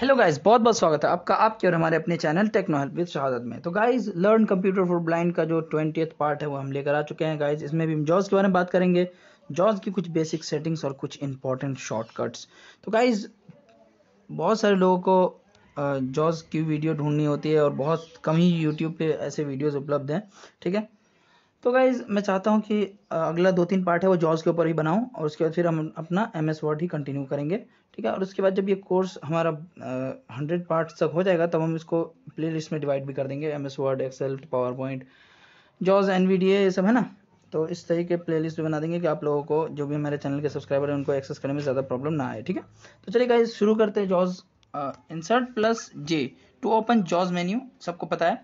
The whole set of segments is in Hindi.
हेलो गाइस बहुत बहुत स्वागत है आपका आपके और हमारे अपने channel techno help with Shahadat में तो guys learn computer for blind का जो ट्वेंटी पार्ट है वो हम लेकर आ चुके हैं गाइस इसमें भी हम जॉज के बारे में बात करेंगे जॉज की कुछ बेसिक सेटिंग्स और कुछ इंपॉर्टेंट शॉर्टकट्स तो गाइज बहुत सारे लोगों को जॉज की वीडियो ढूंढनी होती है और बहुत कम ही यूट्यूब पर ऐसे वीडियोज़ उपलब्ध हैं ठीक है तो गाइज मैं चाहता हूँ कि अगला दो तीन पार्ट है वो जॉज के ऊपर ही बनाऊँ और उसके बाद फिर हम अपना एम एस वर्ड ही कंटिन्यू करेंगे ठीक है और उसके बाद जब ये कोर्स हमारा हंड्रेड पार्ट्स तक हो जाएगा तब हम इसको प्ले लिस्ट में डिवाइड भी कर देंगे M S Word Excel PowerPoint जॉज एन ये सब है ना तो इस तरीके प्ले लिस्ट भी बना देंगे कि आप लोगों को जो भी हमारे चैनल के सब्सक्राइबर हैं उनको एक्सेस करने में ज़्यादा प्रॉब्लम ना आए ठीक है तो चलिए गाइज शुरू करते हैं jaws insert plus J to open jaws menu सबको पता है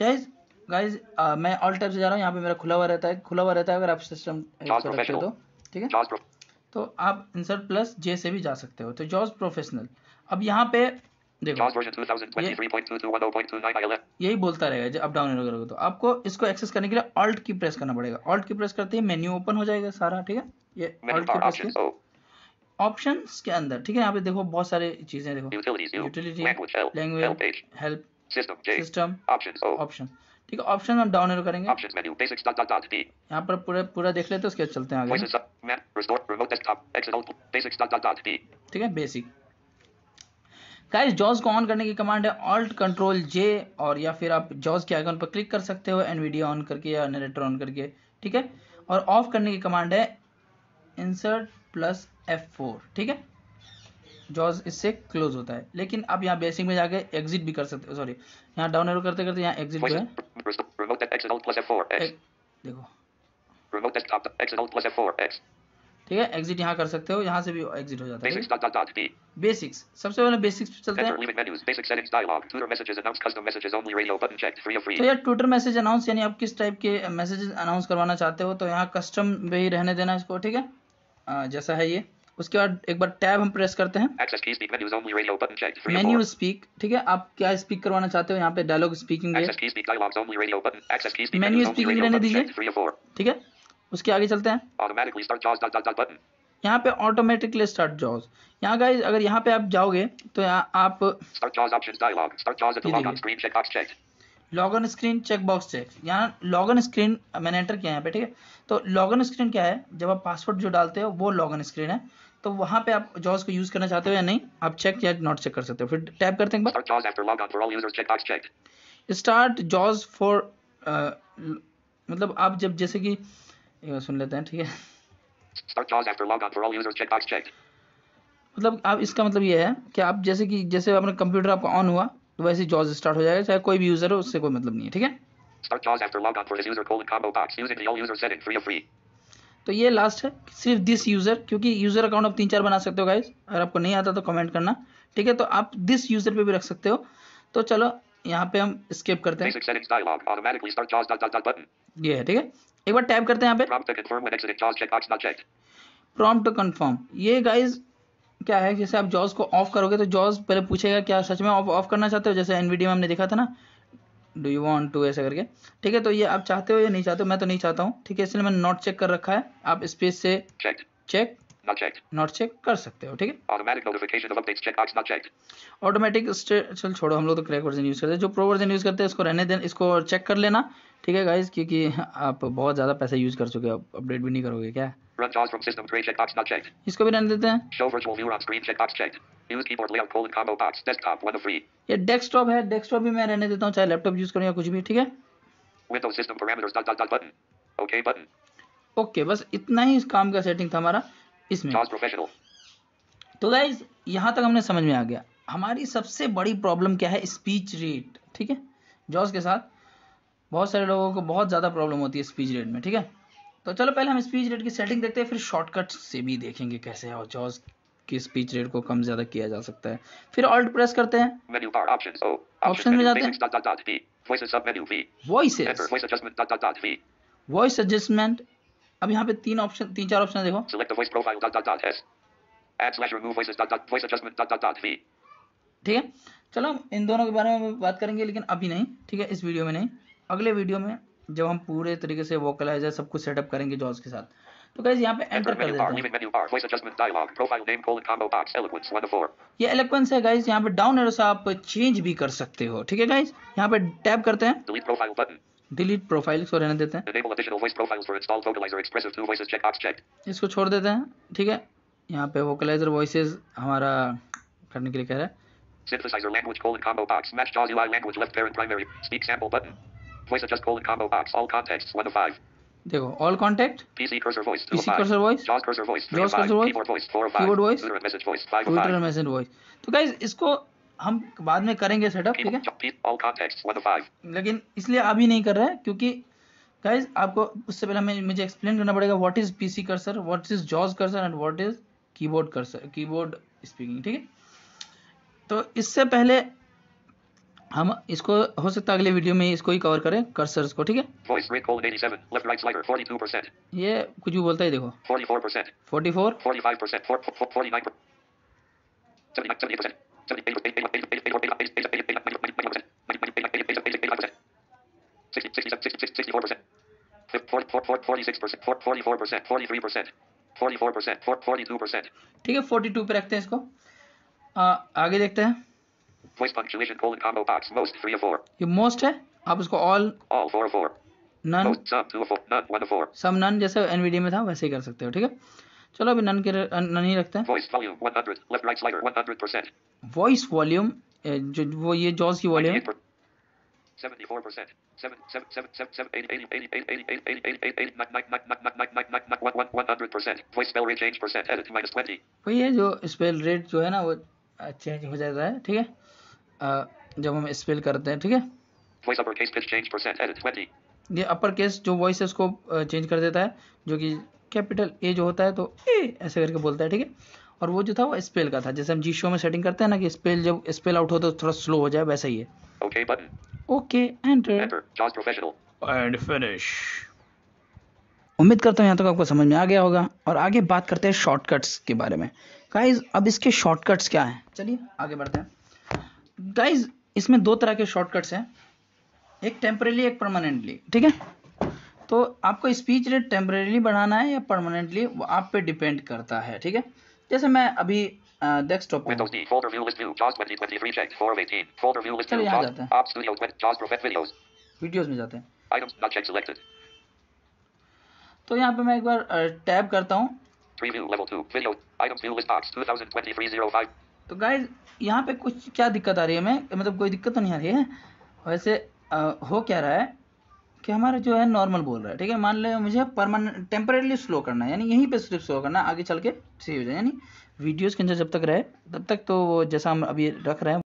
गाइज गाइज मैं ऑल टाइप से जा रहा हूँ यहाँ पे मेरा खुला हुआ रहता है खुला हुआ रहता है अगर आप सिस्टम तो ठीक है तो आप इंसर्ट प्लस जे से भी जा सकते हो तो जॉब्स प्रोफेशनल अब यहाँ पे देखो यही बोलता रहेगा जब अप डाउन करोगे तो आपको इसको एक्सेस करने के लिए ऑल्ट की प्रेस करना पड़ेगा ऑल्ट की प्रेस करते ही मेन्यू ओपन हो जाएगा सारा ठीक है ये ऑप्शन oh। के अंदर ठीक है यहाँ पे देखो बहुत सारे चीजें देखो utility language help system option ठीक है ऑप्शन में डाउन एरो करेंगे options menu basics dot dot dot B यहां पर पूरा पूरा देख लेते हैं उसके चलते हैं आगे map restore remote desktop Excel basics dot dot dot B ठीक है बेसिक गाइस जॉज को ऑन करने की कमांड है ऑल्ट कंट्रोल जे और या फिर आप जॉज के आइकन पर क्लिक कर सकते हो एनवीडिया ऑन करके या नरेटर ऑन करके ठीक है और ऑफ करने की कमांड है इंसर्ट प्लस एफ फोर ठीक है जॉज इससे क्लोज होता है लेकिन आप यहाँ बेसिक में जाके एग्जिट भी कर सकते हो सॉरी यहाँ डाउन एरो करते करते यहाँ एग्जिट जो है प्लस देखो ठीक है एग्जिट यहाँ कर सकते हो यहाँ से भी एग्जिट हो जाता है बेसिक्स सबसे पहले बेसिक्स चलते हैं तो यार ट्विटर मैसेज अनाउंस यानी आप किस टाइप के मैसेजेस अनाउंस करवाना चाहते हो तो यहाँ कस्टम भी रहने देना इसको ठीक है जैसा है ये उसके बाद एक बार टैब हम प्रेस करते हैं मेन्यू स्पीक ठीक है आप क्या स्पीक करवाना चाहते हो यहाँ पे डायलॉग स्पीकिंग मेन्यू स्पीकिंग रहने दीजिए ठीक है उसके आगे चलते हैं यहाँ पे ऑटोमेटिकली स्टार्ट जॉज यहाँ का अगर यहाँ पे आप जाओगे तो यहाँ आप log on screen check box check यहाँ लॉग ऑन स्क्रीन मैंने एंटर किया यहाँ पे ठीक है तो लॉग ऑन स्क्रीन क्या है जब आप पासवर्ड जो डालते हो वो लॉग ऑन स्क्रीन है तो वहां पे आप जॉज को यूज करना चाहते हो या नहीं आप चेक या नॉट चेक कर सकते हो फिर टैप करते हैं स्टार्ट जॉज फॉर मतलब आप जब जैसे कि सुन लेते हैं ठीक है मतलब आप इसका मतलब ये है कि आप जैसे कि जैसे आपने कंप्यूटर आपका ऑन हुआ तो वैसे जॉज स्टार्ट हो जाएगा चाहे कोई भी यूजर हो उससे कोई मतलब नहीं है ठीक है तो ये लास्ट है सिर्फ दिस यूज़र क्योंकि यूज़र अकाउंट आप तीन चार बना सकते हो गाइज अगर आपको नहीं आता तो कमेंट करना ठीक है तो आप दिस यूज़र पे भी रख सकते हो तो चलो यहाँ पे हम स्केप करते हैं ये ठीक है एक बार टैप करते हैं यहाँ पे प्रॉम्प्ट कन्फर्म ये गाइज क्या है जैसे आप जॉज को ऑफ करोगे तो जॉज पहले पूछेगा क्या सच में ऑफ करना चाहते हो जैसे एनवीडी में हमने देखा था ना डू यू वॉन्ट टू ऐसा करके ठीक है तो ये आप चाहते हो या नहीं चाहते हो मैं तो नहीं चाहता हूँ ठीक है इसलिए मैंने नॉट चेक कर रखा है आप स्पेस से चेक चेक नॉट चेक कर सकते हो ठीक है automatic notification of updates check check not automatic चल छोड़ो हम लोग तो क्रैक वर्जन यूज़ करते हैं जो प्रो वर्जन यूज़ करते हैं इसको रहने दें इसको चेक कर लेना ठीक है गाइस क्योंकि आप बहुत ज़्यादा पैसा यूज़ कर चुके हो अपडेट भी नहीं करोगे क्या इसको भी रहने देते हैं show virtual on screen check check use keyboard layout colon combo box desktop one of three ये डेस्कटॉप है डेस्कटॉप भी मैं रहने देता हूं चाहे लैपटॉप यूज करूं या कुछ भी ठीक है window system parameters dot dot button okay button okay बस इतना ही इस काम का सेटिंग था हमारा इसमें तो गाइज यहाँ तक हमने समझ में आ गया हमारी सबसे बड़ी प्रॉब्लम क्या है स्पीच रेट ठीक है जॉस के साथ बहुत सारे लोगों को बहुत ज़्यादा प्रॉब्लम होती है स्पीच रेट में ठीक है तो चलो पहले हम स्पीच रेट की सेटिंग देखते हैं फिर शॉर्टकट से भी देखेंगे कैसे है और जॉस कि स्पीच रेट को कम ज्यादा किया जा सकता है फिर ऑल्ट प्रेस करते हैं ऑप्शन में जाते हैं वॉइस वॉइस एडजस्टमेंट अब यहाँ पे तीन ऑप्शन तीन चार ऑप्शन देखो ठीक है चलो इन दोनों के बारे में बात करेंगे लेकिन अभी नहीं ठीक है इस वीडियो में नहीं अगले वीडियो में जब हम पूरे तरीके से वोकलाइजर सब कुछ सेटअप करेंगे जॉज के साथ तो गाइस यहां पे एंटर कर देते हैं menu bar voice adjustment dialog profile name colon combo box Eloquence 1 two ये एलोक्वेंस है गाइस यहां पे डाउन एरो से आप चेंज भी कर सकते हो ठीक है गाइस यहां पे टैप करते हैं delete profile button delete profile को रहने देते हैं enable additional voice profiles for install Vocalizer Expressive two voice check box check इसको छोड़ देते हैं ठीक है यहां पे वोकलाइजर वॉइसेस हमारा करने के लिए कह रहा है synthesizer language colon combo box match jolly language left parent primary speak sample button voice adjust colon combo box all context 1 two देखो all contact PC cursor voice जॉस cursor voice keyboard voice Twitter message voice तो गाइस इसको हम बाद में करेंगे सेटअप ठीक है लेकिन इसलिए अभी नहीं कर रहे हैं क्योंकि गाइस आपको उससे पहले हमें मुझे एक्सप्लेन करना पड़ेगा what is PC cursor what is जॉज cursor and what is keyboard cursor keyboard speaking ठीक है तो इससे पहले हम इसको हो सकता है अगले वीडियो में इसको ही कवर करें कर्सर्स को ठीक है ये कुछ भी बोलता है देखो 44%, ठीक है 42 पे रखते हैं इसको आ, आगे देखते हैं Voice punctuation colon combo box most three of four. ये most है आप उसको all all four of four none most, some two of four none one of four some none जैसे NVDA में था वैसे ही कर सकते हो ठीक है चलो अभी none के none ही रखते हैं voice volume 100 left right slider 100% voice volume जो वो ये jaws की volume 74% percent वही है जो स्पेल रेट जो है ना वो चेंज हो जाता है ठीक है जब हम स्पेल करते हैं ठीक है ये अपर केस जो वॉइस है उसको चेंज कर देता है जो कि कैपिटल ए जो होता है तो ए ऐसे करके बोलता है ठीक है और वो जो था वो स्पेल का था जैसे हम जी शो में सेटिंग करते हैं ना कि स्पेल जब स्पेल आउट हो तो थोड़ा स्लो हो जाए वैसा ही है ओके एंटर एंड फिनिश उम्मीद करता हूँ यहाँ तक तो आपको समझ में आ गया होगा और आगे बात करते हैं शॉर्टकट्स के बारे में गाइज अब इसके शॉर्टकट्स क्या हैं चलिए आगे बढ़ते हैं गाइज इसमें दो तरह के शॉर्टकट्स हैं एक टेम्परेली एक परमानेंटली ठीक है तो आपको स्पीच रेट टेम्परेली बढ़ाना है या परमानेंटली वो आप पे डिपेंड करता है ठीक है जैसे मैं अभी डेस्कटॉप पे चलो यहाँ जाते हैं वीडियोस में जाते हैं तो यहाँ पे मैं एक बार टैब करता हूँ तो गाइज यहाँ पे कुछ क्या दिक्कत आ रही है हमें मतलब कोई दिक्कत तो नहीं आ रही है वैसे आ, हो क्या रहा है कि हमारा जो है नॉर्मल बोल रहा है ठीक है मान लो मुझे परमानेंट टेम्परेली स्लो करना है यानी यहीं पे सिर्फ स्लो करना आगे चल के सही हो जाए यानी वीडियोस के अंदर जब तक रहे तब तक तो वो जैसा हम अभी रख रहे हैं